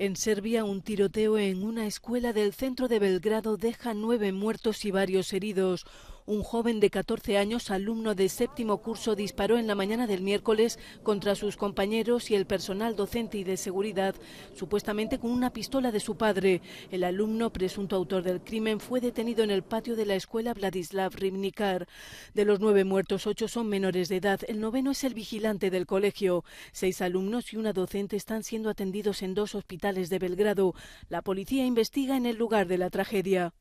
En Serbia, un tiroteo en una escuela del centro de Belgrado deja nueve muertos y varios heridos un joven de 14 años, alumno de séptimo curso, disparó en la mañana del miércoles contra sus compañeros y el personal docente y de seguridad, supuestamente con una pistola de su padre. El alumno, presunto autor del crimen, fue detenido en el patio de la escuela Vladislav Rimnikar. De los nueve muertos, ocho son menores de edad. El noveno es el vigilante del colegio. Seis alumnos y una docente están siendo atendidos en dos hospitales de Belgrado. La policía investiga en el lugar de la tragedia.